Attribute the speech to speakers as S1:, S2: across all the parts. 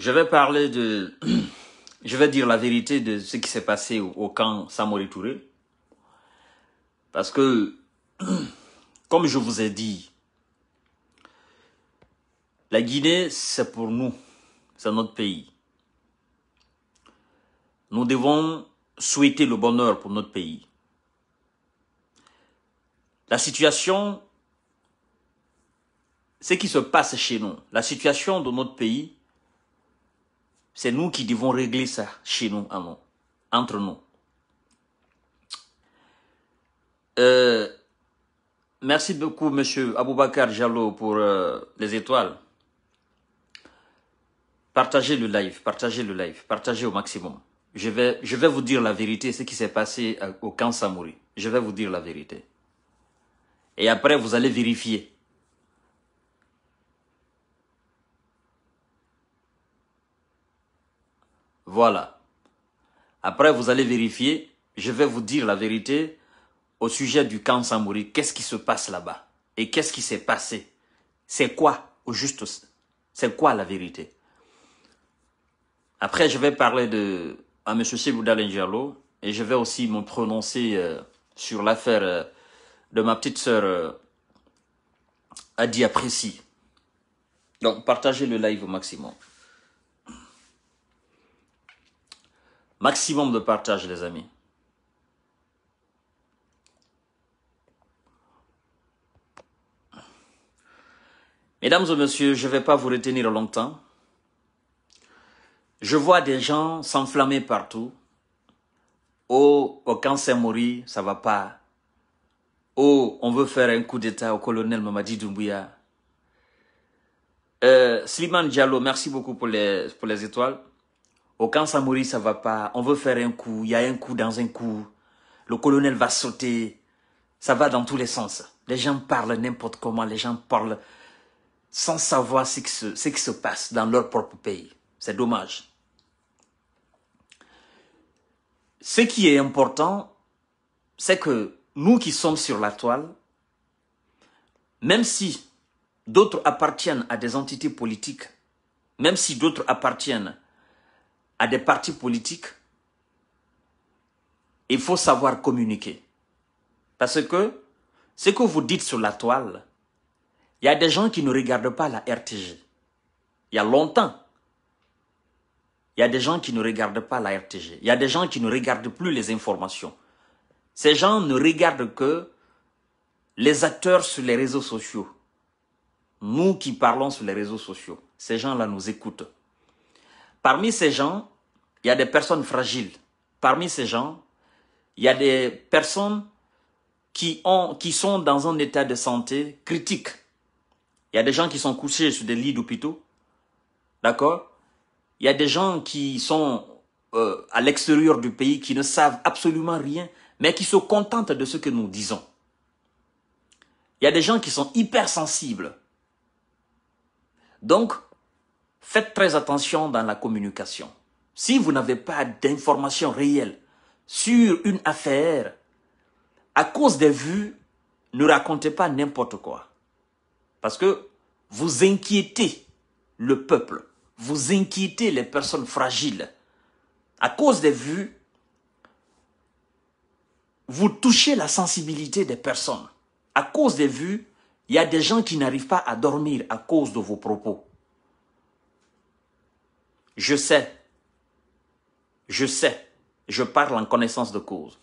S1: Je vais parler de... Je vais dire la vérité de ce qui s'est passé au, camp Samori Touré. Parce que, comme je vous ai dit, la Guinée, c'est pour nous. C'est notre pays. Nous devons souhaiter le bonheur pour notre pays. La situation, ce qui se passe chez nous, la situation de notre pays c'est nous qui devons régler ça chez nous, entre nous. Euh, merci beaucoup, monsieur Aboubakar Jallo, pour euh, les étoiles. Partagez le live, partagez le live, partagez au maximum. Je vais, je vais vous dire la vérité, ce qui s'est passé euh, au camp Samouri. Je vais vous dire la vérité. Et après, vous allez vérifier. Voilà. Après, vous allez vérifier. Je vais vous dire la vérité au sujet du camp Samouri. Qu'est-ce qui se passe là-bas Et qu'est-ce qui s'est passé C'est quoi, au juste, c'est quoi la vérité Après, je vais parler de, à M. Sibouda et je vais aussi me prononcer euh, sur l'affaire euh, de ma petite sœur euh, Adia Adi Donc, partagez le live au maximum. Maximum de partage, les amis. Mesdames et messieurs, je ne vais pas vous retenir longtemps. Je vois des gens s'enflammer partout. Oh, oh au cancer mourir, ça va pas. Oh, on veut faire un coup d'état au colonel Mamadi Doumbouya. Euh, Slimane Diallo, merci beaucoup pour les, pour les étoiles. Au oh, quand ça ne ça va pas. On veut faire un coup. Il y a un coup dans un coup. Le colonel va sauter. Ça va dans tous les sens. Les gens parlent n'importe comment. Les gens parlent sans savoir ce qui se, ce qui se passe dans leur propre pays. C'est dommage. Ce qui est important, c'est que nous qui sommes sur la toile, même si d'autres appartiennent à des entités politiques, même si d'autres appartiennent à des partis politiques, il faut savoir communiquer. Parce que ce que vous dites sur la toile, il y a des gens qui ne regardent pas la RTG. Il y a longtemps. Il y a des gens qui ne regardent pas la RTG. Il y a des gens qui ne regardent plus les informations. Ces gens ne regardent que les acteurs sur les réseaux sociaux. Nous qui parlons sur les réseaux sociaux, ces gens-là nous écoutent. Parmi ces gens, il y a des personnes fragiles. Parmi ces gens, il y a des personnes qui, ont, qui sont dans un état de santé critique. Il y a des gens qui sont couchés sur des lits d'hôpitaux. D'accord Il y a des gens qui sont euh, à l'extérieur du pays, qui ne savent absolument rien, mais qui se contentent de ce que nous disons. Il y a des gens qui sont hypersensibles. Donc, Faites très attention dans la communication. Si vous n'avez pas d'informations réelles sur une affaire, à cause des vues, ne racontez pas n'importe quoi. Parce que vous inquiétez le peuple, vous inquiétez les personnes fragiles. À cause des vues, vous touchez la sensibilité des personnes. À cause des vues, il y a des gens qui n'arrivent pas à dormir à cause de vos propos. Je sais. Je sais. Je parle en connaissance de cause.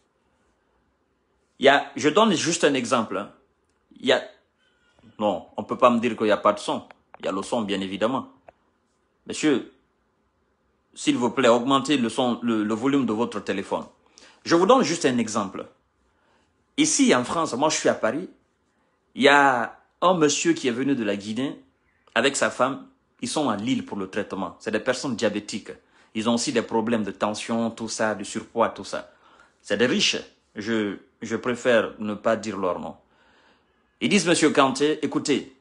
S1: Il je donne juste un exemple. Hein. Il y a, non, on peut pas me dire qu'il n'y a pas de son. Il y a le son, bien évidemment. Monsieur, s'il vous plaît, augmentez le son, le volume de votre téléphone. Je vous donne juste un exemple. Ici, en France, moi, je suis à Paris. Il y a un monsieur qui est venu de la Guinée avec sa femme ils sont à Lille pour le traitement. C'est des personnes diabétiques. Ils ont aussi des problèmes de tension, tout ça, de surpoids, tout ça. C'est des riches. Je, je préfère ne pas dire leur nom. Ils disent, Monsieur Kanté, écoutez,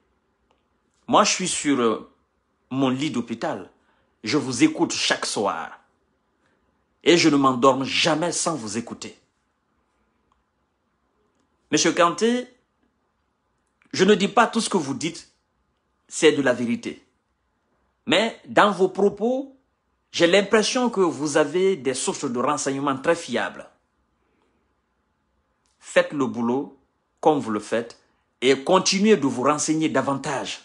S1: moi je suis sur euh, mon lit d'hôpital. Je vous écoute chaque soir. Et je ne m'endorme jamais sans vous écouter. Monsieur Kanté, je ne dis pas tout ce que vous dites, c'est de la vérité. Mais dans vos propos, j'ai l'impression que vous avez des sources de renseignements très fiables. Faites le boulot comme vous le faites et continuez de vous renseigner davantage.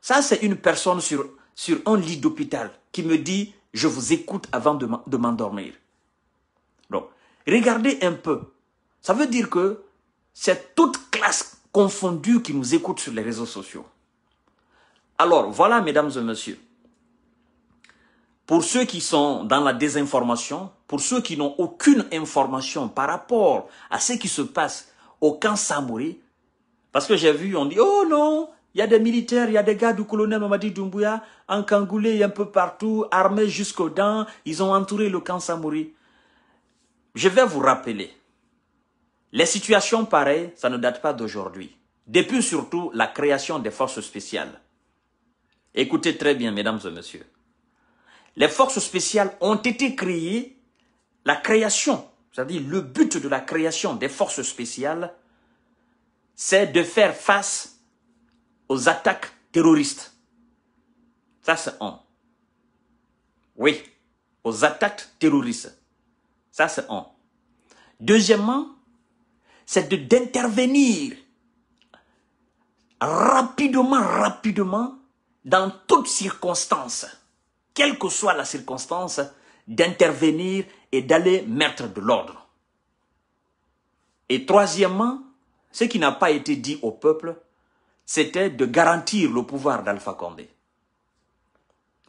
S1: ça, c'est une personne sur, sur un lit d'hôpital qui me dit « je vous écoute avant de m'endormir ». Donc, regardez un peu. Ça veut dire que c'est toute classe confondue qui nous écoute sur les réseaux sociaux. Alors voilà, mesdames et messieurs, pour ceux qui sont dans la désinformation, pour ceux qui n'ont aucune information par rapport à ce qui se passe au camp Samouri, parce que j'ai vu, on dit, oh non, il y a des militaires, il y a des gars du colonel Mamadi Doumbouya, en Kangoulé, un peu partout, armés jusqu'aux dents, ils ont entouré le camp Samouri. Je vais vous rappeler, les situations pareilles, ça ne date pas d'aujourd'hui. Depuis surtout la création des forces spéciales. Écoutez très bien, mesdames et messieurs. Les forces spéciales ont été créées, la création, c'est-à-dire le but de la création des forces spéciales, c'est de faire face aux attaques terroristes. Ça, c'est un. Oui, aux attaques terroristes. Ça, c'est un. Deuxièmement, c'est d'intervenir rapidement, rapidement dans toute circonstance, quelle que soit la circonstance, d'intervenir et d'aller mettre de l'ordre. Et troisièmement, ce qui n'a pas été dit au peuple, c'était de garantir le pouvoir d'Alpha Condé.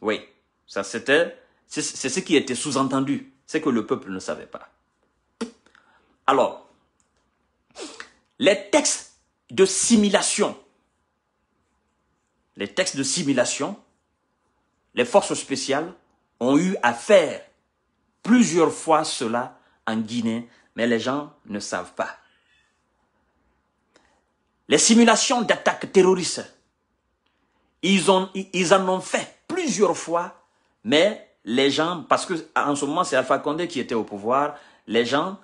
S1: Oui, ça c'était, c'est ce qui était sous-entendu, c'est que le peuple ne savait pas. Alors, les textes de simulation les textes de simulation, les forces spéciales ont eu à faire plusieurs fois cela en Guinée, mais les gens ne savent pas. Les simulations d'attaques terroristes, ils, ils en ont fait plusieurs fois, mais les gens, parce que en ce moment c'est Alpha Condé qui était au pouvoir, les gens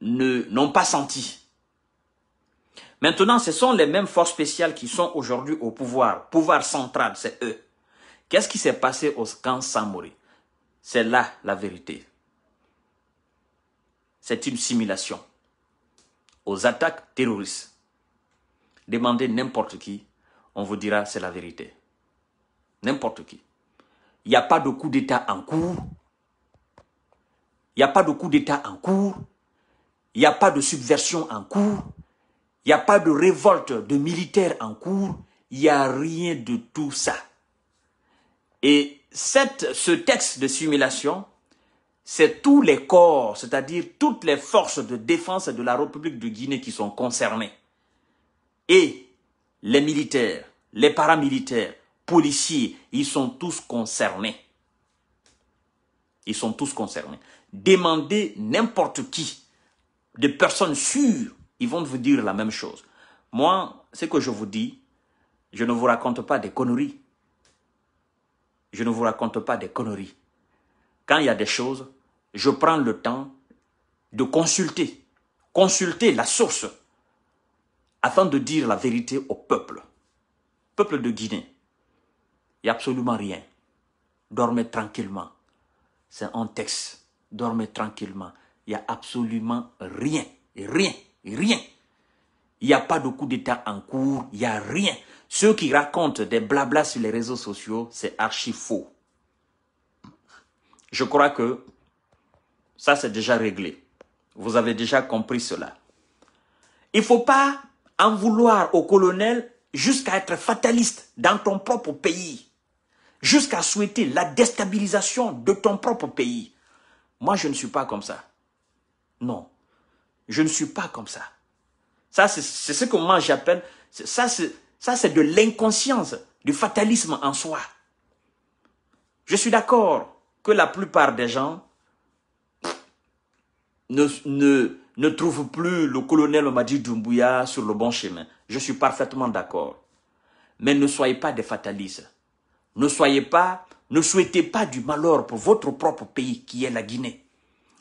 S1: n'ont pas senti Maintenant, ce sont les mêmes forces spéciales qui sont aujourd'hui au pouvoir. Pouvoir central, c'est eux. Qu'est-ce qui s'est passé au camp Samori C'est là la vérité. C'est une simulation aux attaques terroristes. Demandez n'importe qui, on vous dira c'est la vérité. N'importe qui. Il n'y a pas de coup d'État en cours. Il n'y a pas de coup d'État en cours. Il n'y a pas de subversion en cours. Il n'y a pas de révolte de militaires en cours. Il n'y a rien de tout ça. Et cette, ce texte de simulation, c'est tous les corps, c'est-à-dire toutes les forces de défense de la République de Guinée qui sont concernées. Et les militaires, les paramilitaires, policiers, ils sont tous concernés. Ils sont tous concernés. Demandez n'importe qui, des personnes sûres ils vont vous dire la même chose. Moi, ce que je vous dis, je ne vous raconte pas des conneries. Je ne vous raconte pas des conneries. Quand il y a des choses, je prends le temps de consulter, consulter la source, afin de dire la vérité au peuple. Peuple de Guinée, il n'y a absolument rien. Dormez tranquillement. C'est un texte. Dormez tranquillement. Il n'y a absolument rien. Rien. Rien. Il n'y a pas de coup d'État en cours, il n'y a rien. Ceux qui racontent des blablas sur les réseaux sociaux, c'est archi faux. Je crois que ça, c'est déjà réglé. Vous avez déjà compris cela. Il ne faut pas en vouloir au colonel jusqu'à être fataliste dans ton propre pays, jusqu'à souhaiter la déstabilisation de ton propre pays. Moi, je ne suis pas comme ça. Non, je ne suis pas comme ça. Ça, c'est ce que moi j'appelle, ça c'est de l'inconscience, du fatalisme en soi. Je suis d'accord que la plupart des gens ne, ne, trouvent plus le colonel Madi Doumbouya sur le bon chemin. Je suis parfaitement d'accord. Mais ne soyez pas des fatalistes. Ne soyez pas, ne souhaitez pas du malheur pour votre propre pays qui est la Guinée.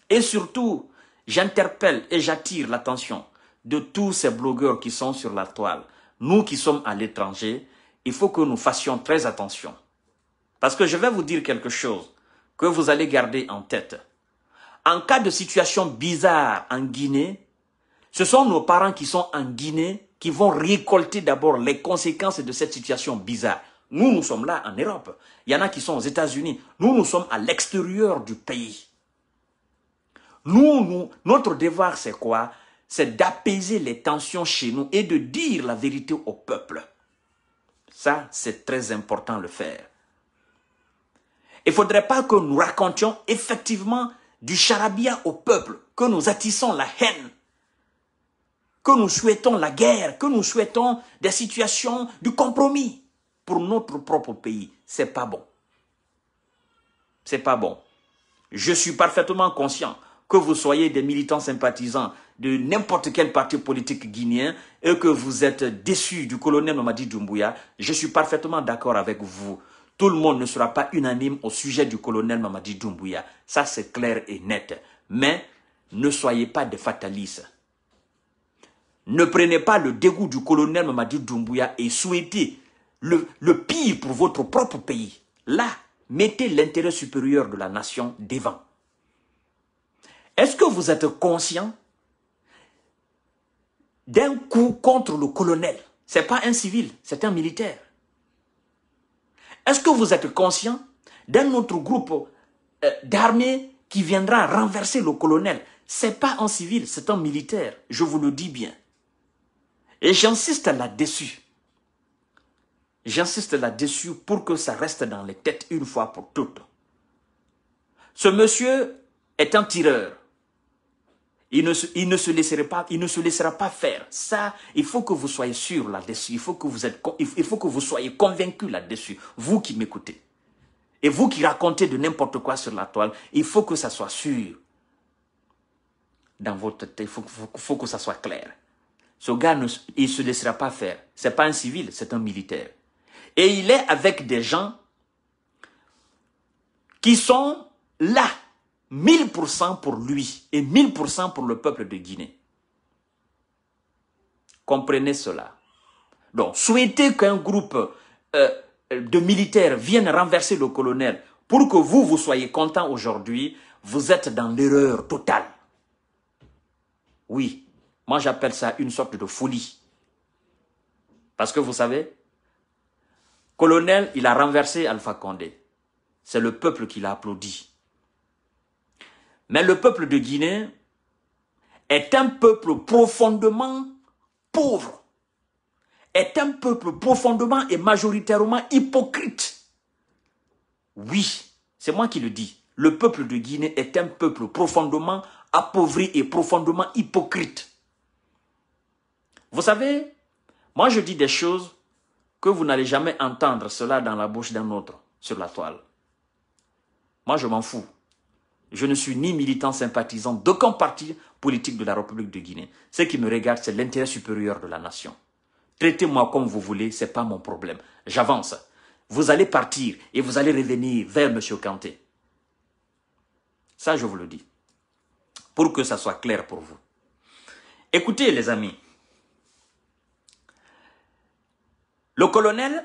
S1: Et surtout, J'interpelle et j'attire l'attention de tous ces blogueurs qui sont sur la toile. Nous qui sommes à l'étranger, il faut que nous fassions très attention. Parce que je vais vous dire quelque chose que vous allez garder en tête. En cas de situation bizarre en Guinée, ce sont nos parents qui sont en Guinée qui vont récolter d'abord les conséquences de cette situation bizarre. Nous, nous sommes là en Europe. Il y en a qui sont aux États-Unis. Nous, nous sommes à l'extérieur du pays. Nous, nous notre devoir, c'est quoi C'est d'apaiser les tensions chez nous et de dire la vérité au peuple. Ça, c'est très important de le faire. Il ne faudrait pas que nous racontions effectivement du charabia au peuple, que nous attissons la haine, que nous souhaitons la guerre, que nous souhaitons des situations du compromis pour notre propre pays. C'est pas bon. C'est pas bon. Je suis parfaitement conscient que vous soyez des militants sympathisants de n'importe quel parti politique guinéen et que vous êtes déçus du colonel Mamadi Doumbouya, je suis parfaitement d'accord avec vous. Tout le monde ne sera pas unanime au sujet du colonel Mamadi Doumbouya. Ça, c'est clair et net. Mais ne soyez pas des fatalistes. Ne prenez pas le dégoût du colonel Mamadi Doumbouya et souhaitez le, le pire pour votre propre pays. Là, mettez l'intérêt supérieur de la nation devant. Est-ce que vous êtes conscient d'un coup contre le colonel C'est pas un civil, c'est un militaire. Est-ce que vous êtes conscient d'un autre groupe euh, d'armée qui viendra renverser le colonel C'est pas un civil, c'est un militaire, je vous le dis bien. Et j'insiste là-dessus. J'insiste là-dessus pour que ça reste dans les têtes une fois pour toutes. Ce monsieur est un tireur. Il ne, se laissera pas, il ne se laissera pas faire. Ça, il faut que vous soyez sûr là-dessus. Il faut que vous êtes, il faut que vous soyez convaincu là-dessus. Vous qui m'écoutez. Et vous qui racontez de n'importe quoi sur la toile, il faut que ça soit sûr. Dans votre tête, il faut, que ça soit clair. Ce gars, ne, il se laissera pas faire. C'est pas un civil, c'est un militaire. Et il est avec des gens qui sont là 1000% pour lui et 1000% pour le peuple de Guinée. Comprenez cela. Donc, souhaitez qu'un groupe euh, de militaires vienne renverser le colonel pour que vous, vous soyez content aujourd'hui, vous êtes dans l'erreur totale. Oui, moi j'appelle ça une sorte de folie. Parce que vous savez, colonel, il a renversé Alpha Condé. C'est le peuple qui l'a applaudi. Mais le peuple de Guinée est un peuple profondément pauvre, est un peuple profondément et majoritairement hypocrite. Oui, c'est moi qui le dis. Le peuple de Guinée est un peuple profondément appauvri et profondément hypocrite. Vous savez, moi je dis des choses que vous n'allez jamais entendre cela dans la bouche d'un autre sur la toile. Moi je m'en fous. Je ne suis ni militant sympathisant d'aucun parti politique de la République de Guinée. Ce qui me regarde, c'est l'intérêt supérieur de la nation. Traitez-moi comme vous voulez, c'est pas mon problème. J'avance. Vous allez partir et vous allez revenir vers M. Kanté. Ça, je vous le dis. Pour que ça soit clair pour vous. Écoutez, les amis. Le colonel,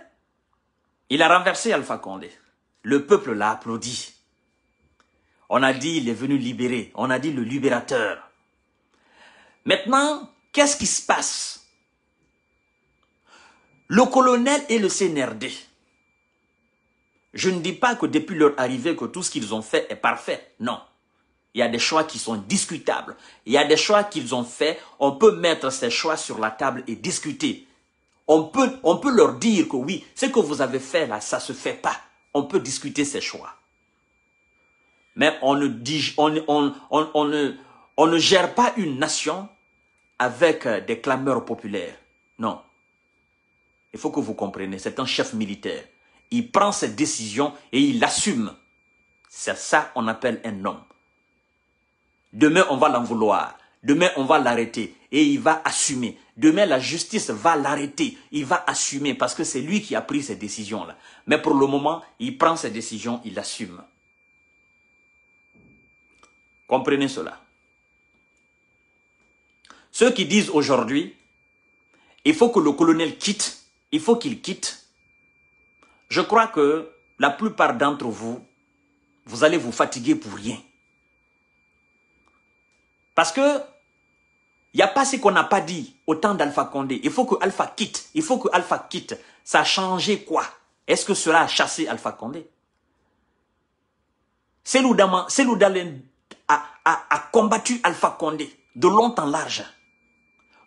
S1: il a renversé Alpha Condé. Le peuple l'a applaudi. On a dit il est venu libérer. On a dit le libérateur. Maintenant, qu'est-ce qui se passe Le colonel et le CNRD, je ne dis pas que depuis leur arrivée que tout ce qu'ils ont fait est parfait. Non. Il y a des choix qui sont discutables. Il y a des choix qu'ils ont faits. On peut mettre ces choix sur la table et discuter. On peut, on peut leur dire que oui, ce que vous avez fait là, ça ne se fait pas. On peut discuter ces choix. Mais on ne, dit, on, on, on, ne, on ne gère pas une nation avec euh, des clameurs populaires. Non. Il faut que vous compreniez, c'est un chef militaire. Il prend ses décisions et il assume. C'est ça qu'on appelle un homme. Demain, on va l'en vouloir. Demain, on va l'arrêter et il va assumer. Demain, la justice va l'arrêter. Il va assumer parce que c'est lui qui a pris ses décisions-là. Mais pour le moment, il prend ses décisions, il assume. Comprenez cela. Ceux qui disent aujourd'hui, il faut que le colonel quitte, il faut qu'il quitte. Je crois que la plupart d'entre vous, vous allez vous fatiguer pour rien. Parce que il n'y a pas ce qu'on n'a pas dit au temps d'Alpha Condé. Il faut que Alpha quitte. Il faut que Alpha quitte. Ça a changé quoi Est-ce que cela a chassé Alpha Condé C'est Selou a, combattu Alpha Condé de long en large.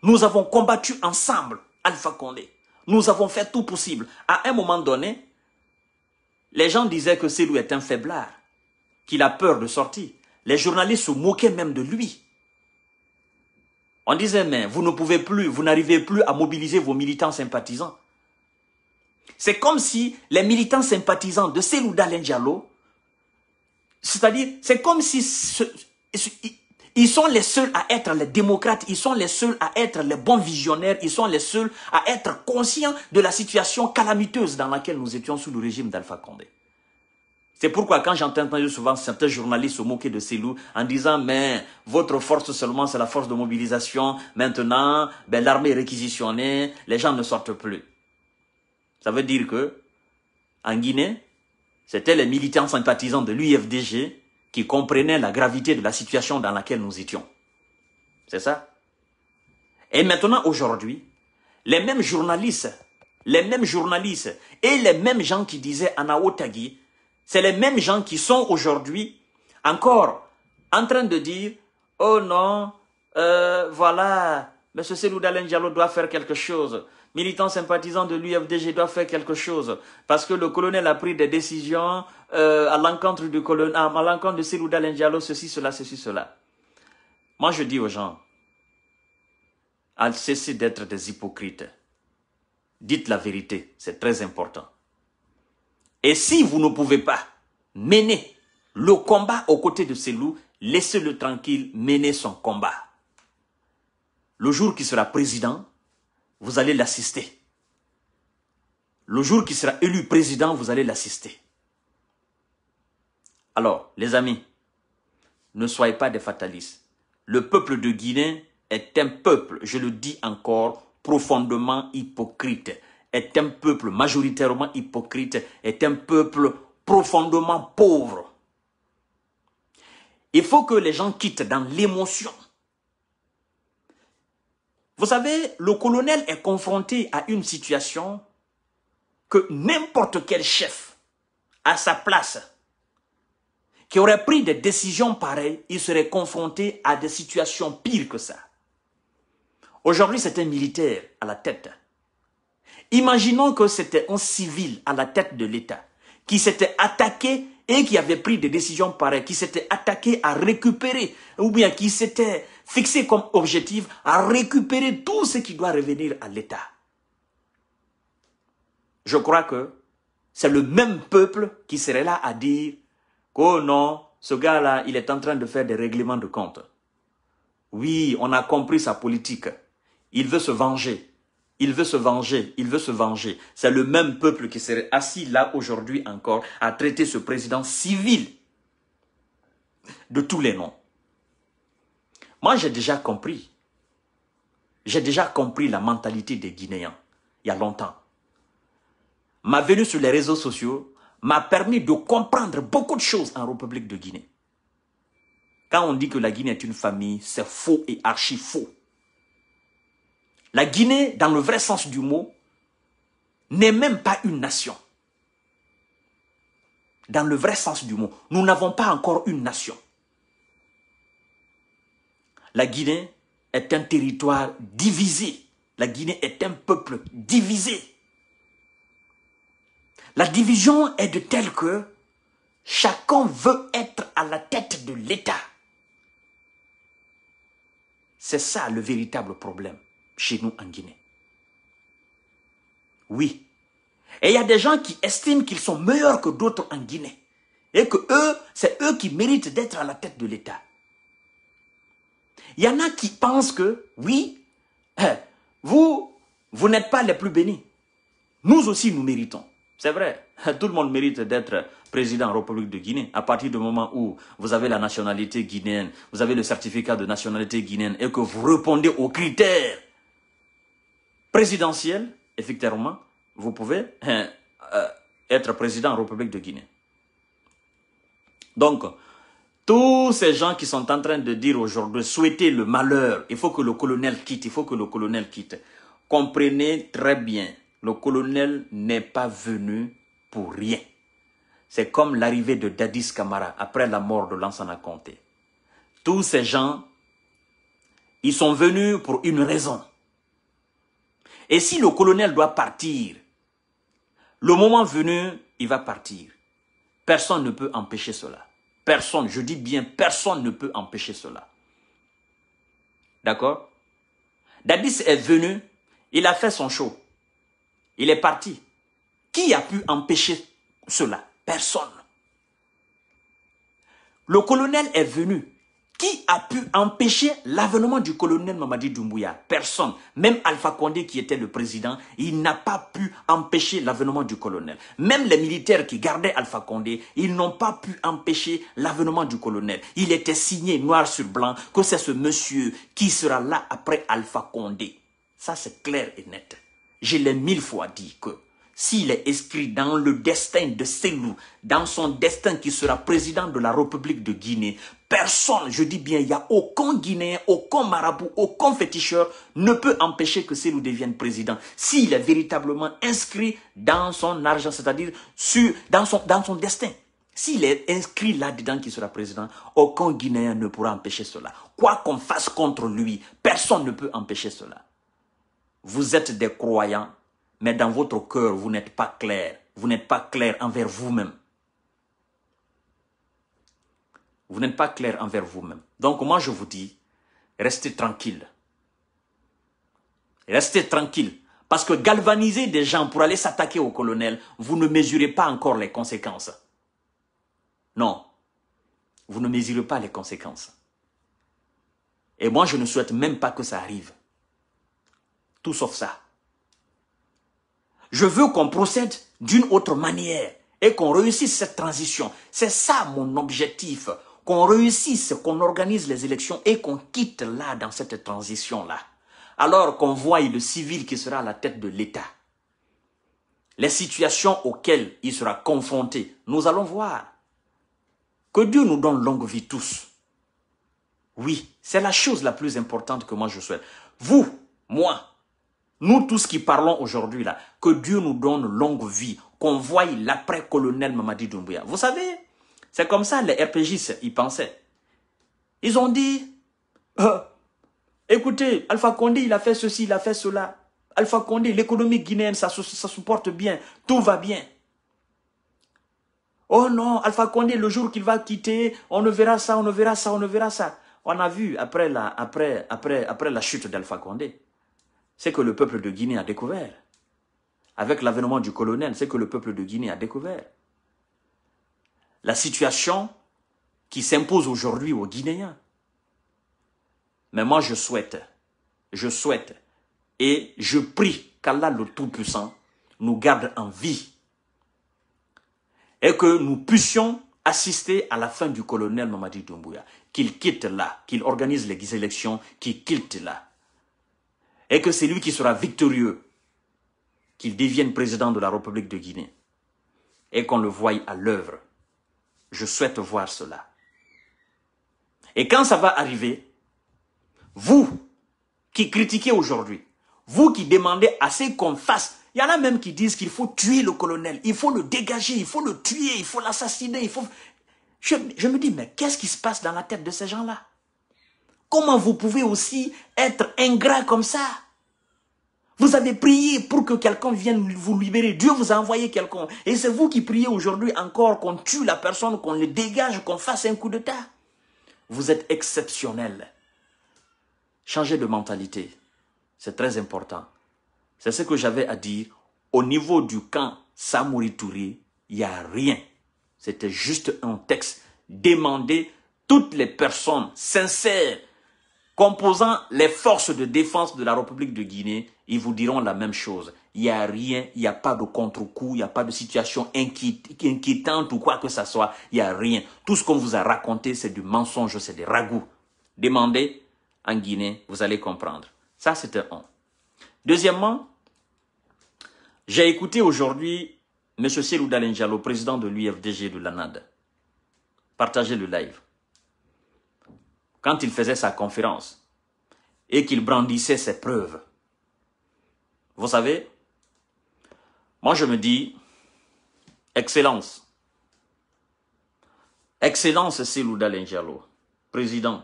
S1: Nous avons combattu ensemble Alpha Condé. Nous avons fait tout possible. À un moment donné, les gens disaient que Célou est un faiblard, qu'il a peur de sortir. Les journalistes se moquaient même de lui. On disait, mais vous ne pouvez plus, vous n'arrivez plus à mobiliser vos militants sympathisants. C'est comme si les militants sympathisants de Célou Dalen Diallo, c'est-à-dire, c'est comme si ils sont les seuls à être les démocrates, ils sont les seuls à être les bons visionnaires, ils sont les seuls à être conscients de la situation calamiteuse dans laquelle nous étions sous le régime d'Alpha Condé. C'est pourquoi quand j'entends souvent certains journalistes se moquer de ces loups en disant « Mais votre force seulement, c'est la force de mobilisation. Maintenant, ben, l'armée est réquisitionnée, les gens ne sortent plus. » Ça veut dire que, en Guinée, c'était les militants sympathisants de l'UFDG qui comprenaient la gravité de la situation dans laquelle nous étions. C'est ça Et maintenant, aujourd'hui, les mêmes journalistes, les mêmes journalistes et les mêmes gens qui disaient Tagui », c'est les mêmes gens qui sont aujourd'hui encore en train de dire « Oh non, euh, voilà, M. Selou Diallo doit faire quelque chose militants sympathisants de l'UFDG doivent faire quelque chose parce que le colonel a pris des décisions euh, à l'encontre du colonel, à l'encontre de ceci, cela, ceci, cela. Moi, je dis aux gens, cessez d'être des hypocrites. Dites la vérité, c'est très important. Et si vous ne pouvez pas mener le combat aux côtés de ces loups, laissez-le tranquille mener son combat. Le jour qu'il sera président, vous allez l'assister. Le jour qu'il sera élu président, vous allez l'assister. Alors, les amis, ne soyez pas des fatalistes. Le peuple de Guinée est un peuple, je le dis encore, profondément hypocrite, est un peuple majoritairement hypocrite, est un peuple profondément pauvre. Il faut que les gens quittent dans l'émotion vous savez, le colonel est confronté à une situation que n'importe quel chef à sa place qui aurait pris des décisions pareilles, il serait confronté à des situations pires que ça. Aujourd'hui, c'est un militaire à la tête. Imaginons que c'était un civil à la tête de l'État qui s'était attaqué et qui avait pris des décisions pareilles, qui s'était attaqué à récupérer, ou bien qui s'était fixé comme objectif à récupérer tout ce qui doit revenir à l'État. Je crois que c'est le même peuple qui serait là à dire Oh non, ce gars-là, il est en train de faire des règlements de compte. Oui, on a compris sa politique. Il veut se venger. Il veut se venger. Il veut se venger. C'est le même peuple qui serait assis là aujourd'hui encore à traiter ce président civil de tous les noms. Moi, j'ai déjà compris. J'ai déjà compris la mentalité des Guinéens, il y a longtemps. Ma venue sur les réseaux sociaux m'a permis de comprendre beaucoup de choses en République de Guinée. Quand on dit que la Guinée est une famille, c'est faux et archi faux. La Guinée, dans le vrai sens du mot, n'est même pas une nation. Dans le vrai sens du mot, nous n'avons pas encore une nation. La Guinée est un territoire divisé. La Guinée est un peuple divisé. La division est de telle que chacun veut être à la tête de l'État. C'est ça le véritable problème chez nous en Guinée. Oui. Et il y a des gens qui estiment qu'ils sont meilleurs que d'autres en Guinée. Et que eux, c'est eux qui méritent d'être à la tête de l'État. Il y en a qui pensent que, oui, hein, vous, vous n'êtes pas les plus bénis. Nous aussi, nous méritons. C'est vrai, tout le monde mérite d'être président en République de Guinée. À partir du moment où vous avez la nationalité guinéenne, vous avez le certificat de nationalité guinéenne et que vous répondez aux critères présidentiels, effectivement, vous pouvez hein, euh, être président en République de Guinée. Donc, tous ces gens qui sont en train de dire aujourd'hui, souhaiter le malheur, il faut que le colonel quitte, il faut que le colonel quitte. Comprenez très bien, le colonel n'est pas venu pour rien. C'est comme l'arrivée de Dadis Kamara après la mort de Lansana Conté. Tous ces gens, ils sont venus pour une raison. Et si le colonel doit partir, le moment venu, il va partir. Personne ne peut empêcher cela. Personne, je dis bien, personne ne peut empêcher cela. D'accord Dadis est venu, il a fait son show. Il est parti. Qui a pu empêcher cela Personne. Le colonel est venu, qui a pu empêcher l'avènement du colonel Mamadi Doumbouya Personne. Même Alpha Condé, qui était le président, il n'a pas pu empêcher l'avènement du colonel. Même les militaires qui gardaient Alpha Condé, ils n'ont pas pu empêcher l'avènement du colonel. Il était signé noir sur blanc que c'est ce monsieur qui sera là après Alpha Condé. Ça, c'est clair et net. Je l'ai mille fois dit que s'il est inscrit dans le destin de Selou, dans son destin qui sera président de la République de Guinée, Personne, je dis bien, il n'y a aucun Guinéen, aucun marabout, aucun féticheur ne peut empêcher que Selou devienne président. S'il est véritablement inscrit dans son argent, c'est-à-dire dans son, dans son destin. S'il est inscrit là-dedans qu'il sera président, aucun Guinéen ne pourra empêcher cela. Quoi qu'on fasse contre lui, personne ne peut empêcher cela. Vous êtes des croyants, mais dans votre cœur, vous n'êtes pas clair. Vous n'êtes pas clair envers vous-même. Vous n'êtes pas clair envers vous-même. Donc moi je vous dis, restez tranquille. Restez tranquille. Parce que galvaniser des gens pour aller s'attaquer au colonel, vous ne mesurez pas encore les conséquences. Non. Vous ne mesurez pas les conséquences. Et moi, je ne souhaite même pas que ça arrive. Tout sauf ça. Je veux qu'on procède d'une autre manière et qu'on réussisse cette transition. C'est ça mon objectif qu'on réussisse, qu'on organise les élections et qu'on quitte là, dans cette transition-là, alors qu'on voit le civil qui sera à la tête de l'État, les situations auxquelles il sera confronté, nous allons voir. Que Dieu nous donne longue vie tous. Oui, c'est la chose la plus importante que moi je souhaite. Vous, moi, nous tous qui parlons aujourd'hui là, que Dieu nous donne longue vie, qu'on voie l'après-colonel Mamadi Doumbouya. Vous savez, c'est comme ça les RPGs, ils pensaient. Ils ont dit, ah, écoutez, Alpha Condé, il a fait ceci, il a fait cela. Alpha Condé, l'économie guinéenne, ça, se porte bien, tout va bien. Oh non, Alpha Condé, le jour qu'il va quitter, on ne verra ça, on ne verra ça, on ne verra ça. On a vu après la, après, après, après la chute d'Alpha Condé, c'est que le peuple de Guinée a découvert. Avec l'avènement du colonel, c'est que le peuple de Guinée a découvert la situation qui s'impose aujourd'hui aux Guinéens. Mais moi, je souhaite, je souhaite et je prie qu'Allah le Tout-Puissant nous garde en vie et que nous puissions assister à la fin du colonel Mamadi Doumbouya, qu'il quitte là, qu'il organise les élections, qu'il quitte là. Et que c'est lui qui sera victorieux, qu'il devienne président de la République de Guinée et qu'on le voie à l'œuvre. Je souhaite voir cela. Et quand ça va arriver, vous qui critiquez aujourd'hui, vous qui demandez à ce qu'on fasse, il y en a même qui disent qu'il faut tuer le colonel, il faut le dégager, il faut le tuer, il faut l'assassiner, il faut... Je, je me dis, mais qu'est-ce qui se passe dans la tête de ces gens-là Comment vous pouvez aussi être ingrat comme ça vous avez prié pour que quelqu'un vienne vous libérer. Dieu vous a envoyé quelqu'un. Et c'est vous qui priez aujourd'hui encore qu'on tue la personne, qu'on le dégage, qu'on fasse un coup d'état. Vous êtes exceptionnel. Changez de mentalité. C'est très important. C'est ce que j'avais à dire. Au niveau du camp Samouritouri, il n'y a rien. C'était juste un texte. Demandez toutes les personnes sincères composant les forces de défense de la République de Guinée, ils vous diront la même chose. Il n'y a rien, il n'y a pas de contre-coup, il n'y a pas de situation inquiétante ou quoi que ce soit. Il n'y a rien. Tout ce qu'on vous a raconté, c'est du mensonge, c'est des ragouts. Demandez en Guinée, vous allez comprendre. Ça, c'est un. Deuxièmement, j'ai écouté aujourd'hui M. Selou le président de l'UFDG de l'ANAD, Partagez le live quand il faisait sa conférence et qu'il brandissait ses preuves. Vous savez, moi je me dis, Excellence, Excellence Silou président,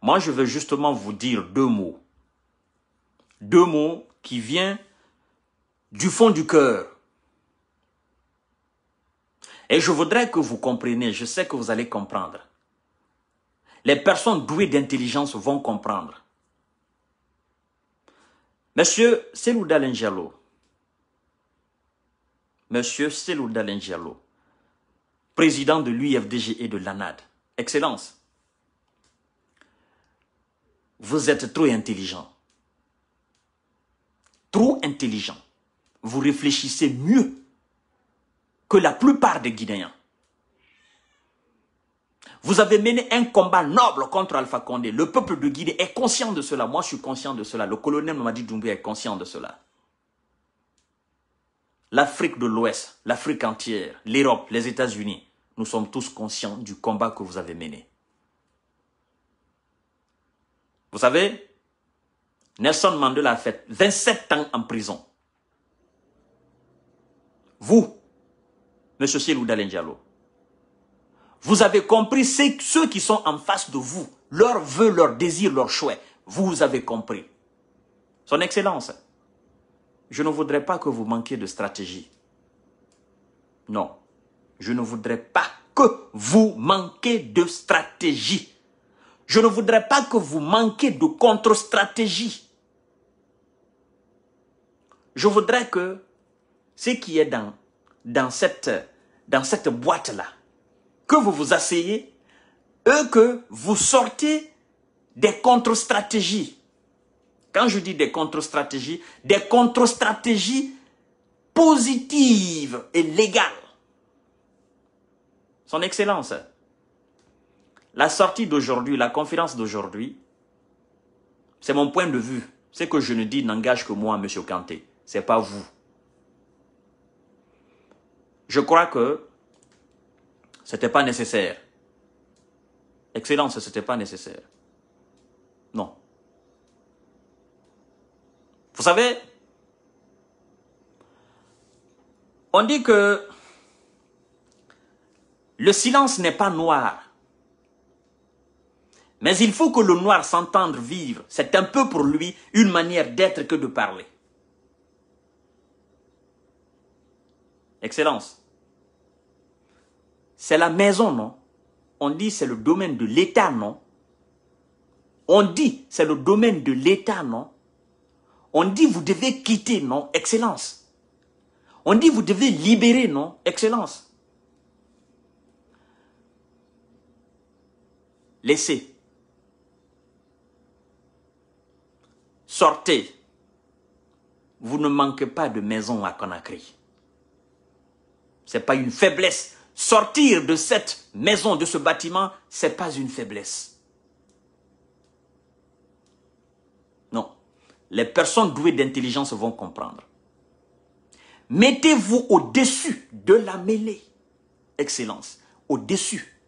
S1: moi je veux justement vous dire deux mots. Deux mots qui viennent du fond du cœur. Et je voudrais que vous compreniez, je sais que vous allez comprendre les personnes douées d'intelligence vont comprendre. Monsieur Selou D'Alengelo, Monsieur Selouda D'Alengelo, président de l'UFDG et de l'ANAD, Excellence, vous êtes trop intelligent. Trop intelligent. Vous réfléchissez mieux que la plupart des Guinéens. Vous avez mené un combat noble contre Alpha Condé. Le peuple de Guinée est conscient de cela. Moi, je suis conscient de cela. Le colonel Mamadi Doumbé est conscient de cela. L'Afrique de l'Ouest, l'Afrique entière, l'Europe, les États-Unis, nous sommes tous conscients du combat que vous avez mené. Vous savez, Nelson Mandela a fait 27 ans en prison. Vous, M. Silou Diallo, vous avez compris ceux qui sont en face de vous, leur vœux, leur désir, leur choix. Vous avez compris. Son Excellence, je ne voudrais pas que vous manquiez de stratégie. Non, je ne voudrais pas que vous manquiez de stratégie. Je ne voudrais pas que vous manquiez de contre-stratégie. Je voudrais que ce qui est dans, dans cette, dans cette boîte-là, que vous vous asseyez eux que vous sortez des contre-stratégies. Quand je dis des contre-stratégies, des contre-stratégies positives et légales. Son Excellence, la sortie d'aujourd'hui, la conférence d'aujourd'hui, c'est mon point de vue. Ce que je ne dis n'engage que moi, M. Kanté. Ce n'est pas vous. Je crois que c'était pas nécessaire. Excellence, c'était pas nécessaire. Non. Vous savez, on dit que le silence n'est pas noir. Mais il faut que le noir s'entende vivre. C'est un peu pour lui une manière d'être que de parler. Excellence. C'est la maison, non On dit c'est le domaine de l'État, non On dit c'est le domaine de l'État, non On dit vous devez quitter, non Excellence. On dit vous devez libérer, non Excellence. Laissez. Sortez. Vous ne manquez pas de maison à Conakry. Ce n'est pas une faiblesse Sortir de cette maison, de ce bâtiment, ce n'est pas une faiblesse. Non. Les personnes douées d'intelligence vont comprendre. Mettez-vous au-dessus de la mêlée. Excellence. Au-dessus.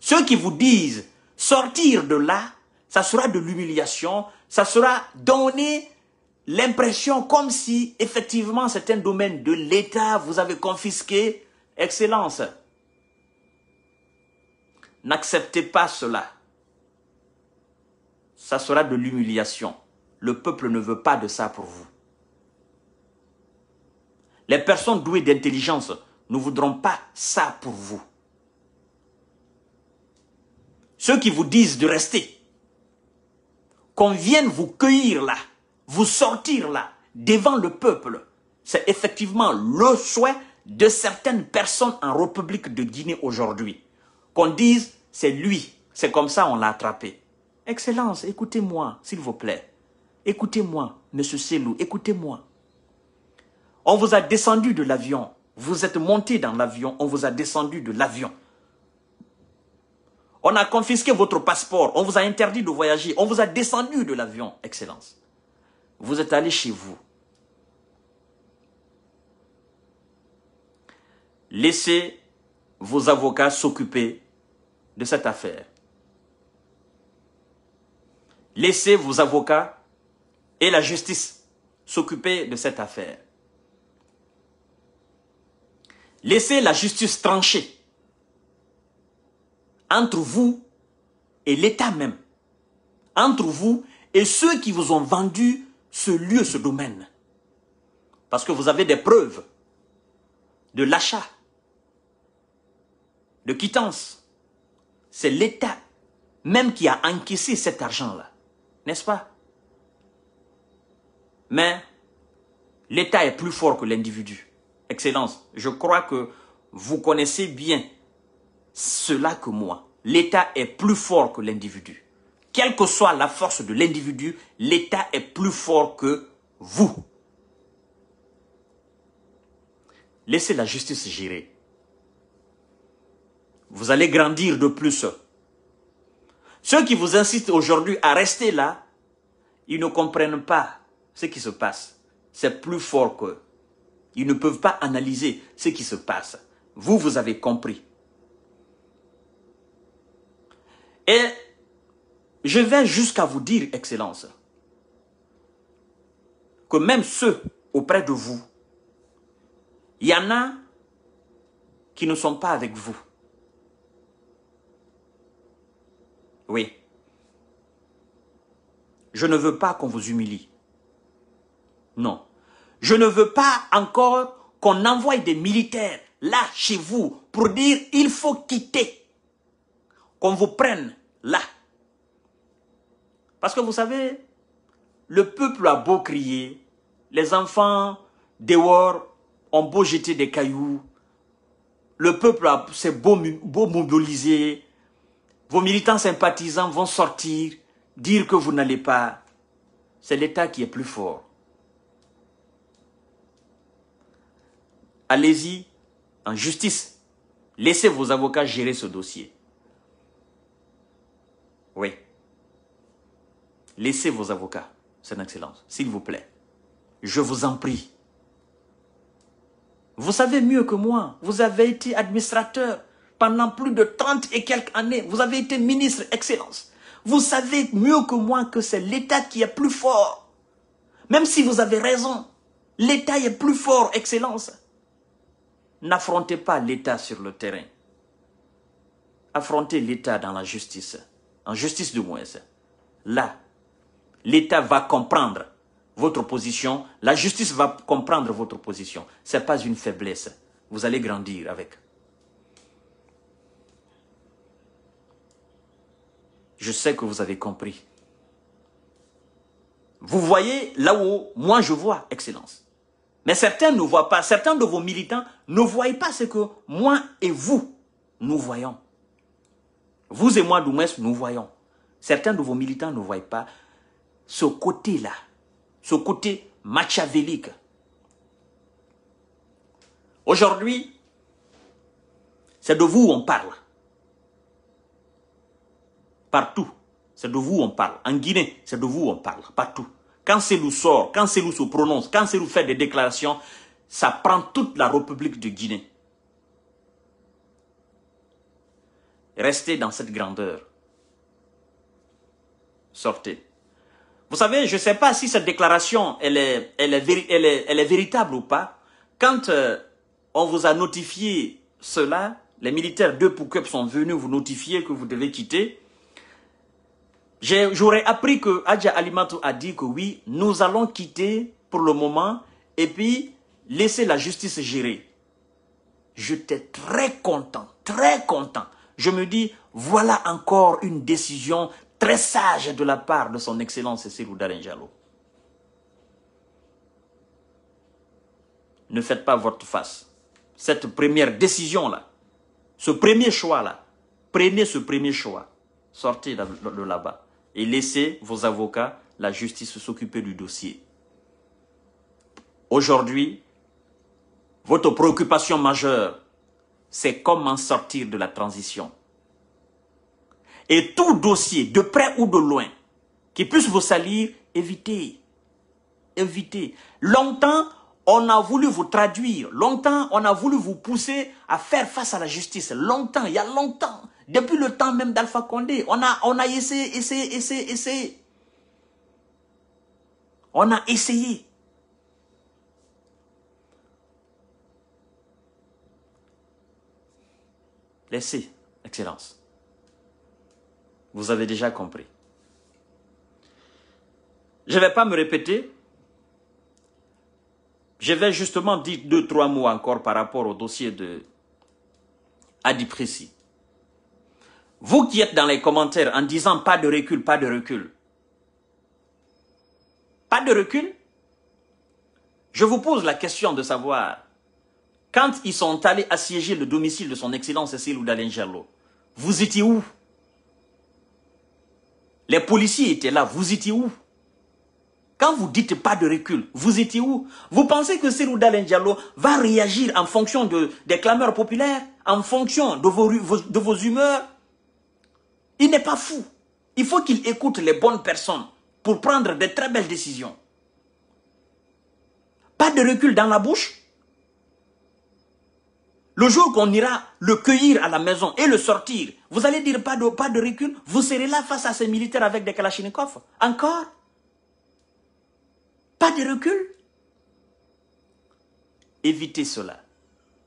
S1: Ceux qui vous disent sortir de là, ça sera de l'humiliation, ça sera donner l'impression comme si effectivement certains domaines de l'État vous avez confisqué excellence. N'acceptez pas cela. Ça sera de l'humiliation. Le peuple ne veut pas de ça pour vous. Les personnes douées d'intelligence ne voudront pas ça pour vous. Ceux qui vous disent de rester, qu'on vienne vous cueillir là, vous sortir là, devant le peuple, c'est effectivement le souhait de certaines personnes en République de Guinée aujourd'hui. Qu'on dise, c'est lui, c'est comme ça on l'a attrapé. Excellence, écoutez-moi, s'il vous plaît. Écoutez-moi, Monsieur Selou, écoutez-moi. On vous a descendu de l'avion. Vous êtes monté dans l'avion, on vous a descendu de l'avion. On a confisqué votre passeport, on vous a interdit de voyager, on vous a descendu de l'avion, Excellence. Vous êtes allé chez vous. Laissez vos avocats s'occuper de cette affaire. Laissez vos avocats et la justice s'occuper de cette affaire. Laissez la justice trancher entre vous et l'État même, entre vous et ceux qui vous ont vendu ce lieu, ce domaine. Parce que vous avez des preuves de l'achat, de quittance. C'est l'État même qui a encaissé cet argent-là, n'est-ce pas Mais l'État est plus fort que l'individu. Excellence, je crois que vous connaissez bien cela que moi. L'État est plus fort que l'individu quelle que soit la force de l'individu, l'État est plus fort que vous. Laissez la justice gérer. Vous allez grandir de plus. Ceux qui vous insistent aujourd'hui à rester là, ils ne comprennent pas ce qui se passe. C'est plus fort qu'eux. Ils ne peuvent pas analyser ce qui se passe. Vous, vous avez compris. Et je vais jusqu'à vous dire, Excellence, que même ceux auprès de vous, il y en a qui ne sont pas avec vous. Oui. Je ne veux pas qu'on vous humilie. Non. Je ne veux pas encore qu'on envoie des militaires là chez vous pour dire il faut quitter. Qu'on vous prenne là parce que vous savez, le peuple a beau crier, les enfants dehors ont beau jeter des cailloux, le peuple s'est beau, beau mobiliser, vos militants sympathisants vont sortir, dire que vous n'allez pas. C'est l'État qui est plus fort. Allez-y en justice. Laissez vos avocats gérer ce dossier. Oui. Laissez vos avocats, son excellence, s'il vous plaît. Je vous en prie. Vous savez mieux que moi, vous avez été administrateur pendant plus de 30 et quelques années. Vous avez été ministre, excellence. Vous savez mieux que moi que c'est l'État qui est plus fort. Même si vous avez raison, l'État est plus fort, excellence. N'affrontez pas l'État sur le terrain. Affrontez l'État dans la justice, en justice du moins. Là, l'État va comprendre votre position, la justice va comprendre votre position. Ce n'est pas une faiblesse. Vous allez grandir avec. Je sais que vous avez compris. Vous voyez là où moi je vois, Excellence. Mais certains ne voient pas, certains de vos militants ne voient pas ce que moi et vous, nous voyons. Vous et moi, Doumès, nous voyons. Certains de vos militants ne voient pas ce côté-là, ce côté machiavélique. Aujourd'hui, c'est de vous on parle. Partout, c'est de vous on parle. En Guinée, c'est de vous on parle. Partout. Quand c'est nous sort, quand c'est nous se prononce, quand c'est nous fait des déclarations, ça prend toute la République de Guinée. Restez dans cette grandeur. Sortez. Vous savez, je ne sais pas si cette déclaration, elle est, elle est, véritable ou pas. Quand euh, on vous a notifié cela, les militaires de Poukep sont venus vous notifier que vous devez quitter. J'aurais appris que Adja Alimato a dit que oui, nous allons quitter pour le moment et puis laisser la justice gérer. J'étais très content, très content. Je me dis, voilà encore une décision très sage de la part de son Excellence Cyril Darenjalo. Ne faites pas votre face. Cette première décision-là, ce premier choix-là, prenez ce premier choix, sortez de là-bas et laissez vos avocats, la justice s'occuper du dossier. Aujourd'hui, votre préoccupation majeure, c'est comment sortir de la transition. Et tout dossier, de près ou de loin, qui puisse vous salir, évitez. Évitez. Longtemps, on a voulu vous traduire. Longtemps, on a voulu vous pousser à faire face à la justice. Longtemps, il y a longtemps. Depuis le temps même d'Alpha Condé, on a, on a essayé, essayé, essayé, essayé. On a essayé. Laissez, Excellence. Vous avez déjà compris. Je ne vais pas me répéter. Je vais justement dire deux, trois mots encore par rapport au dossier de Prissi. Vous qui êtes dans les commentaires en disant pas de recul, pas de recul. Pas de recul Je vous pose la question de savoir, quand ils sont allés assiéger le domicile de son excellence Cécile Oudalengelo, vous étiez où les policiers étaient là, vous étiez où Quand vous dites pas de recul, vous étiez où Vous pensez que Serou Diallo va réagir en fonction de, des clameurs populaires En fonction de vos, de vos humeurs Il n'est pas fou. Il faut qu'il écoute les bonnes personnes pour prendre de très belles décisions. Pas de recul dans la bouche le jour qu'on ira le cueillir à la maison et le sortir, vous allez dire pas de, pas de recul, vous serez là face à ces militaires avec des kalachnikovs. Encore Pas de recul Évitez cela.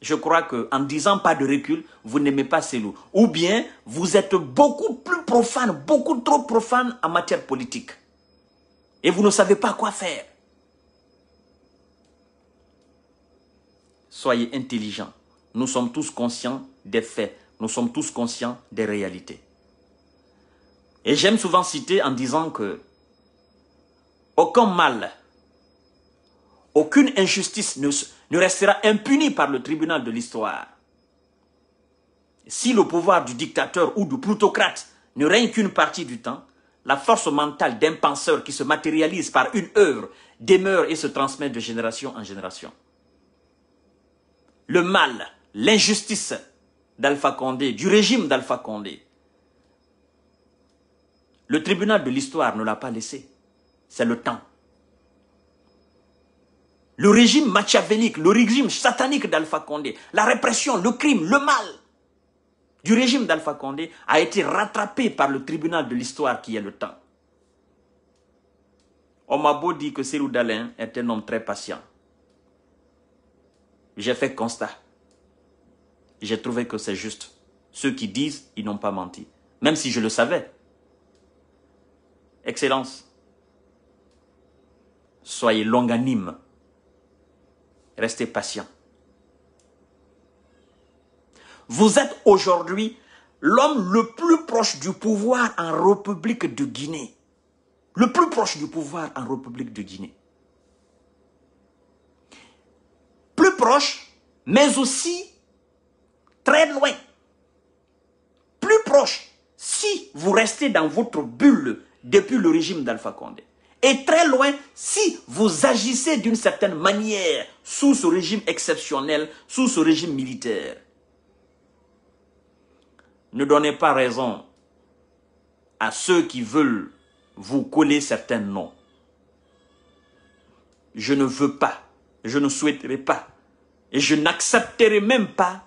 S1: Je crois qu'en disant pas de recul, vous n'aimez pas ces loups. Ou bien, vous êtes beaucoup plus profane, beaucoup trop profane en matière politique. Et vous ne savez pas quoi faire. Soyez intelligent nous sommes tous conscients des faits, nous sommes tous conscients des réalités. Et j'aime souvent citer en disant que aucun mal, aucune injustice ne, restera impunie par le tribunal de l'histoire. Si le pouvoir du dictateur ou du plutocrate ne règne qu'une partie du temps, la force mentale d'un penseur qui se matérialise par une œuvre demeure et se transmet de génération en génération. Le mal, l'injustice d'Alpha Condé, du régime d'Alpha Condé. Le tribunal de l'histoire ne l'a pas laissé. C'est le temps. Le régime machiavélique, le régime satanique d'Alpha Condé, la répression, le crime, le mal du régime d'Alpha Condé a été rattrapé par le tribunal de l'histoire qui est le temps. On m'a beau dit que Cyril est un homme très patient. J'ai fait constat j'ai trouvé que c'est juste. Ceux qui disent, ils n'ont pas menti. Même si je le savais. Excellence, soyez longanime. Restez patient. Vous êtes aujourd'hui l'homme le plus proche du pouvoir en République de Guinée. Le plus proche du pouvoir en République de Guinée. Plus proche, mais aussi très loin, plus proche, si vous restez dans votre bulle depuis le régime d'Alpha Condé. Et très loin, si vous agissez d'une certaine manière sous ce régime exceptionnel, sous ce régime militaire. Ne donnez pas raison à ceux qui veulent vous coller certains noms. Je ne veux pas, je ne souhaiterais pas, et je n'accepterai même pas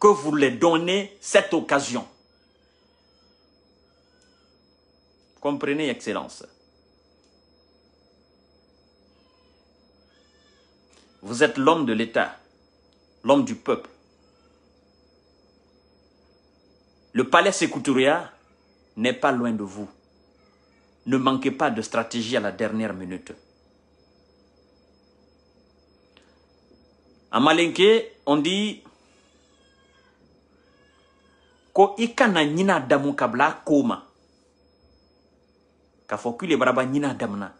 S1: que vous les donnez cette occasion. Comprenez, Excellence. Vous êtes l'homme de l'État, l'homme du peuple. Le palais Secouturia n'est pas loin de vous. Ne manquez pas de stratégie à la dernière minute. À Malinke, on dit ko i nyina damu Kabla Koma. a ko k'a fɔ le baraba nyina damuna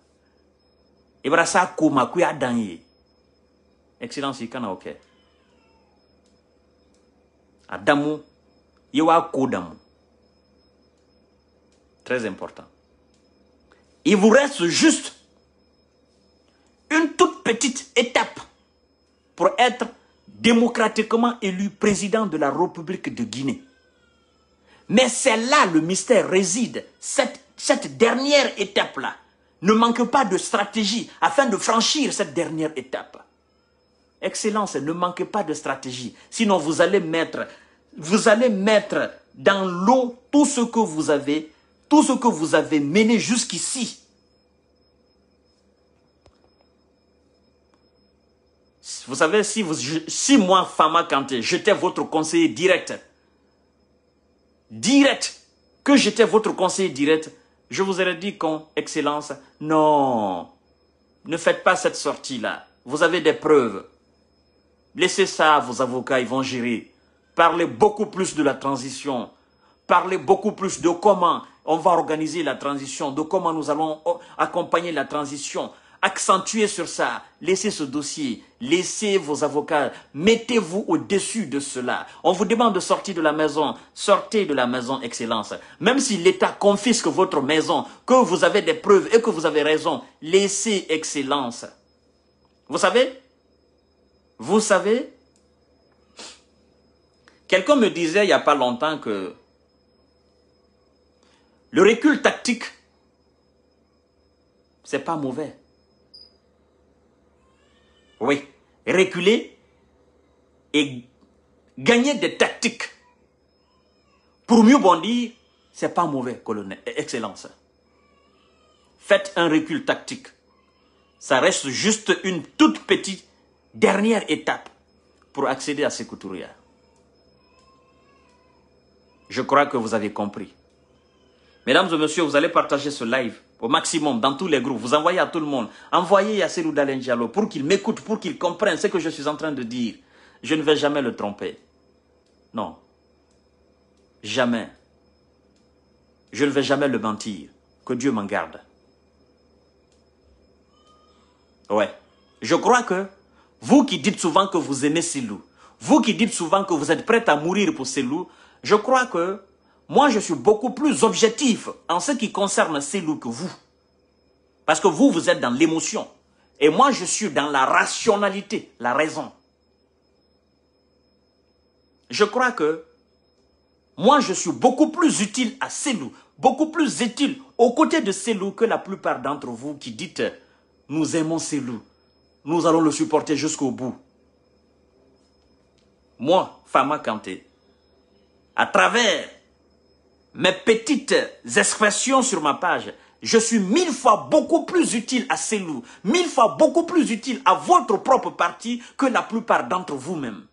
S1: ko dan excellence ikana oke o kɛ a très important il vous reste juste une toute petite étape pour être démocratiquement élu président de la République de Guinée. Mais c'est là le mystère réside. Cette, dernière étape-là ne manque pas de stratégie afin de franchir cette dernière étape. Excellence, ne manquez pas de stratégie. Sinon, vous allez mettre, vous allez mettre dans l'eau tout ce que vous avez, tout ce que vous avez mené jusqu'ici. Vous savez, si, si moi, Fama Kanté, j'étais votre conseiller direct, direct, que j'étais votre conseiller direct, je vous aurais dit qu'on, Excellence, non, ne faites pas cette sortie-là. Vous avez des preuves. Laissez ça à vos avocats, ils vont gérer. Parlez beaucoup plus de la transition. Parlez beaucoup plus de comment on va organiser la transition, de comment nous allons accompagner la transition accentuez sur ça, laissez ce dossier, laissez vos avocats, mettez-vous au-dessus de cela. On vous demande de sortir de la maison, sortez de la maison, Excellence. Même si l'État confisque votre maison, que vous avez des preuves et que vous avez raison, laissez Excellence. Vous savez Vous savez Quelqu'un me disait il n'y a pas longtemps que le recul tactique, c'est pas mauvais oui, reculer et gagner des tactiques pour mieux bondir, c'est pas mauvais, colonel, excellence. Faites un recul tactique. Ça reste juste une toute petite dernière étape pour accéder à ces couturières. Je crois que vous avez compris. Mesdames et messieurs, vous allez partager ce live au maximum, dans tous les groupes. Vous envoyez à tout le monde. Envoyez loups Dalen Diallo pour qu'il m'écoute, pour qu'il comprenne ce que je suis en train de dire. Je ne vais jamais le tromper. Non. Jamais. Je ne vais jamais le mentir. Que Dieu m'en garde. Ouais. Je crois que vous qui dites souvent que vous aimez ces loups, vous qui dites souvent que vous êtes prêts à mourir pour loups, je crois que moi, je suis beaucoup plus objectif en ce qui concerne ces loups que vous. Parce que vous, vous êtes dans l'émotion. Et moi, je suis dans la rationalité, la raison. Je crois que moi, je suis beaucoup plus utile à ces loups, beaucoup plus utile aux côtés de ces loups que la plupart d'entre vous qui dites « nous aimons ces loups, nous allons le supporter jusqu'au bout ». Moi, Fama Kanté, à travers mes petites expressions sur ma page, je suis mille fois beaucoup plus utile à ces loups, mille fois beaucoup plus utile à votre propre parti que la plupart d'entre vous-même.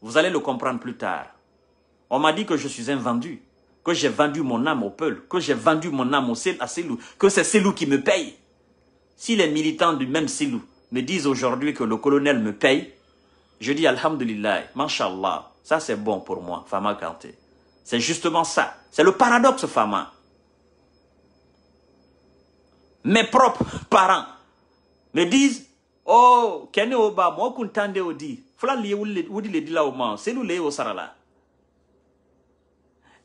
S1: Vous allez le comprendre plus tard. On m'a dit que je suis un vendu. que j'ai vendu mon âme au peuple, que j'ai vendu mon âme au à ces loups, que c'est ces loups qui me payent. Si les militants du même Selou me disent aujourd'hui que le colonel me paye, je dis Alhamdulillah, MashaAllah. Ça, c'est bon pour moi, Fama Kanté. C'est justement ça. C'est le paradoxe, Fama. Mes propres parents me disent, oh, Kenny Oba, moi, Kuntande Odi, Fla ou le au c'est nous les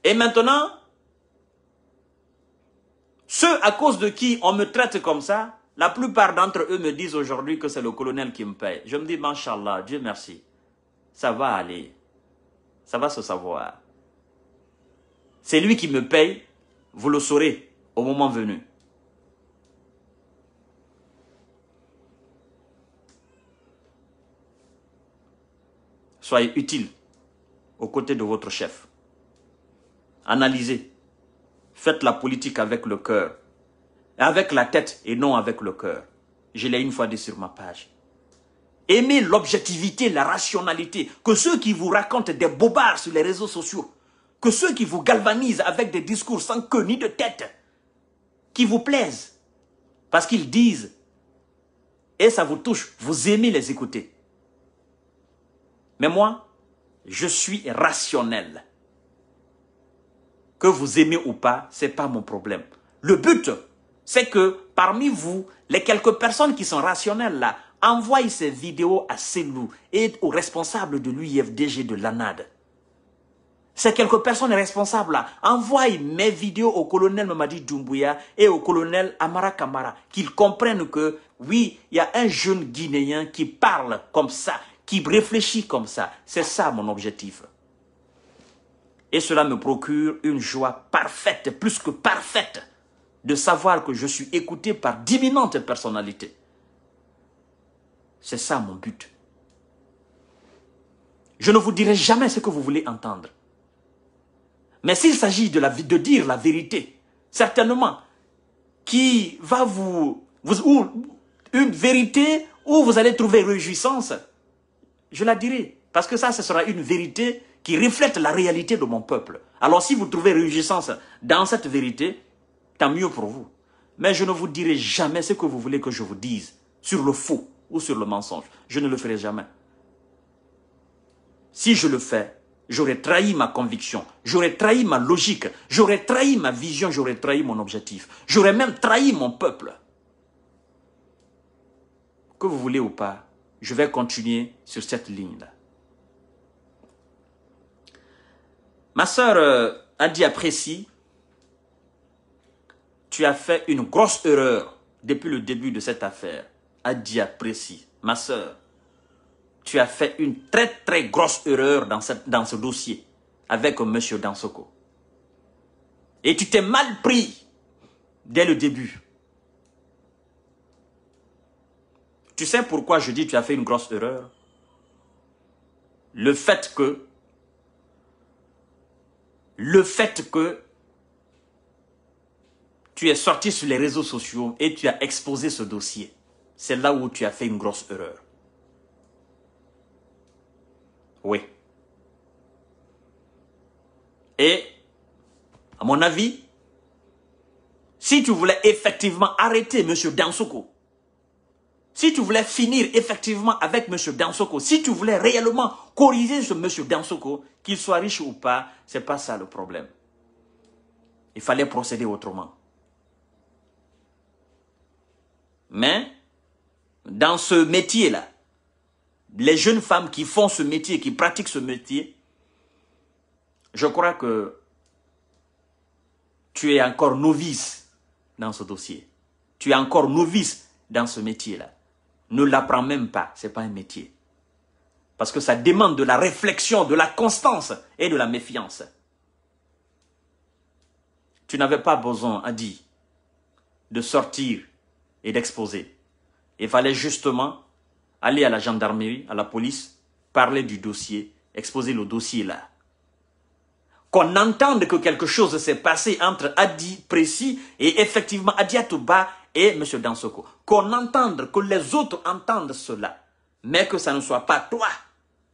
S1: Et maintenant, ceux à cause de qui on me traite comme ça, la plupart d'entre eux me disent aujourd'hui que c'est le colonel qui me paye. Je me dis, Mashallah, Dieu merci, ça va aller. Ça va se savoir. C'est lui qui me paye, vous le saurez au moment venu. Soyez utile aux côtés de votre chef. Analysez. Faites la politique avec le cœur. Avec la tête et non avec le cœur. Je l'ai une fois dit sur ma page. Aimez l'objectivité, la rationalité. Que ceux qui vous racontent des bobards sur les réseaux sociaux, que ceux qui vous galvanisent avec des discours sans queue ni de tête, qui vous plaisent, parce qu'ils disent, et ça vous touche, vous aimez les écouter. Mais moi, je suis rationnel. Que vous aimez ou pas, c'est pas mon problème. Le but, c'est que parmi vous, les quelques personnes qui sont rationnelles là, envoie ces vidéos à Selou et aux responsables de l'UIFDG de l'ANAD. Ces quelques personnes responsables là mes vidéos au colonel Mamadi Doumbouya et au colonel Amara Kamara, qu'ils comprennent que oui, il y a un jeune Guinéen qui parle comme ça, qui réfléchit comme ça. C'est ça mon objectif. Et cela me procure une joie parfaite, plus que parfaite, de savoir que je suis écouté par d'imminentes personnalités. C'est ça mon but. Je ne vous dirai jamais ce que vous voulez entendre. Mais s'il s'agit de, de dire la vérité, certainement, qui va vous... vous une vérité où vous allez trouver réjouissance, je la dirai. Parce que ça, ce sera une vérité qui reflète la réalité de mon peuple. Alors si vous trouvez réjouissance dans cette vérité, tant mieux pour vous. Mais je ne vous dirai jamais ce que vous voulez que je vous dise sur le faux ou sur le mensonge. Je ne le ferai jamais. Si je le fais, j'aurais trahi ma conviction, j'aurais trahi ma logique, j'aurais trahi ma vision, j'aurais trahi mon objectif, j'aurais même trahi mon peuple. Que vous voulez ou pas, je vais continuer sur cette ligne-là. Ma soeur euh, a dit après tu as fait une grosse erreur depuis le début de cette affaire précis, ma soeur, tu as fait une très très grosse erreur dans ce, dans ce dossier avec M. Dansoko. Et tu t'es mal pris dès le début. Tu sais pourquoi je dis tu as fait une grosse erreur Le fait que le fait que tu es sorti sur les réseaux sociaux et tu as exposé ce dossier c'est là où tu as fait une grosse erreur. Oui. Et, à mon avis, si tu voulais effectivement arrêter M. Dansoko, si tu voulais finir effectivement avec M. Dansoko, si tu voulais réellement corriger ce M. Dansoko, qu'il soit riche ou pas, c'est pas ça le problème. Il fallait procéder autrement. Mais, dans ce métier-là, les jeunes femmes qui font ce métier, qui pratiquent ce métier, je crois que tu es encore novice dans ce dossier. Tu es encore novice dans ce métier-là. Ne l'apprends même pas, ce n'est pas un métier. Parce que ça demande de la réflexion, de la constance et de la méfiance. Tu n'avais pas besoin, Adi, de sortir et d'exposer. Il fallait justement aller à la gendarmerie, à la police, parler du dossier, exposer le dossier là. Qu'on entende que quelque chose s'est passé entre Adi Précis et effectivement Adi Atouba et M. Dansoko. Qu'on entende, que les autres entendent cela, mais que ça ne soit pas toi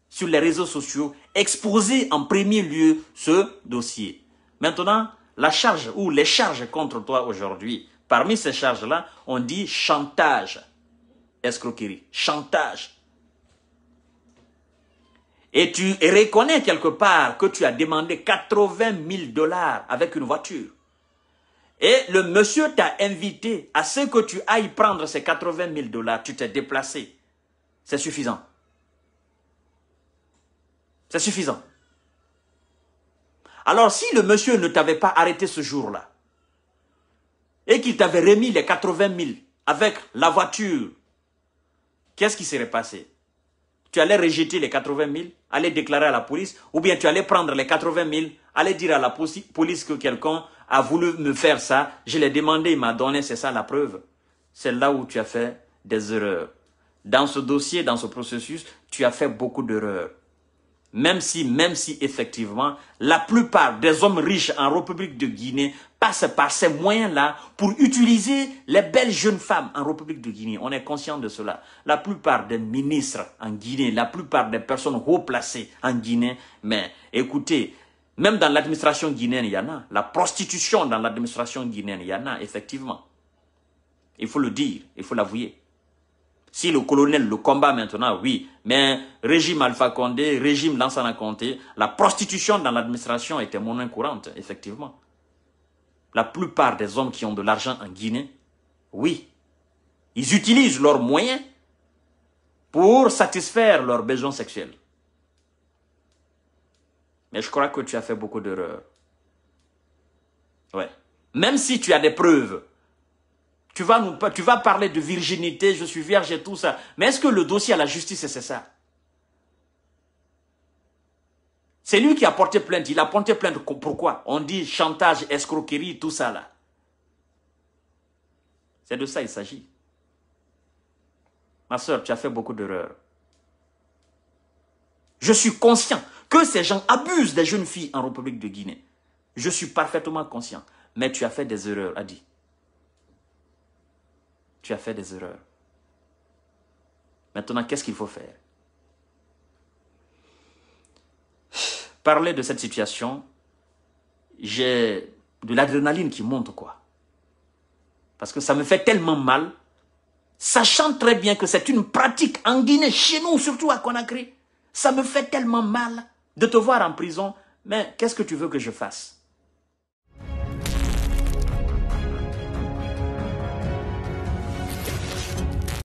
S1: sur les réseaux sociaux exposer en premier lieu ce dossier. Maintenant, la charge ou les charges contre toi aujourd'hui, parmi ces charges-là, on dit chantage, escroquerie, chantage. Et tu reconnais quelque part que tu as demandé 80 000 dollars avec une voiture. Et le monsieur t'a invité à ce que tu ailles prendre ces 80 000 dollars. Tu t'es déplacé. C'est suffisant. C'est suffisant. Alors si le monsieur ne t'avait pas arrêté ce jour-là et qu'il t'avait remis les 80 000 avec la voiture qu'est-ce qui serait passé Tu allais rejeter les 80 000, aller déclarer à la police, ou bien tu allais prendre les 80 000, aller dire à la police que quelqu'un a voulu me faire ça, je l'ai demandé, il m'a donné, c'est ça la preuve. C'est là où tu as fait des erreurs. Dans ce dossier, dans ce processus, tu as fait beaucoup d'erreurs. Même si, même si effectivement, la plupart des hommes riches en République de Guinée passe par ces moyens-là pour utiliser les belles jeunes femmes en République de Guinée. On est conscient de cela. La plupart des ministres en Guinée, la plupart des personnes haut placées en Guinée, mais écoutez, même dans l'administration guinéenne, il y en a. La prostitution dans l'administration guinéenne, il y en a, effectivement. Il faut le dire, il faut l'avouer. Si le colonel le combat maintenant, oui, mais régime Alpha Condé, régime Lansana Conté, la prostitution dans l'administration était moins courante, effectivement la plupart des hommes qui ont de l'argent en Guinée, oui, ils utilisent leurs moyens pour satisfaire leurs besoins sexuels. Mais je crois que tu as fait beaucoup d'erreurs. Ouais. Même si tu as des preuves, tu vas, nous, tu vas parler de virginité, je suis vierge et tout ça. Mais est-ce que le dossier à la justice, c'est ça c'est lui qui a porté plainte. Il a porté plainte. Pourquoi On dit chantage, escroquerie, tout ça là. C'est de ça il s'agit. Ma soeur, tu as fait beaucoup d'erreurs. Je suis conscient que ces gens abusent des jeunes filles en République de Guinée. Je suis parfaitement conscient. Mais tu as fait des erreurs, Adi. Tu as fait des erreurs. Maintenant, qu'est-ce qu'il faut faire parler de cette situation, j'ai de l'adrénaline qui monte, quoi. Parce que ça me fait tellement mal, sachant très bien que c'est une pratique en Guinée, chez nous, surtout à Conakry. Ça me fait tellement mal de te voir en prison, mais qu'est-ce que tu veux que je fasse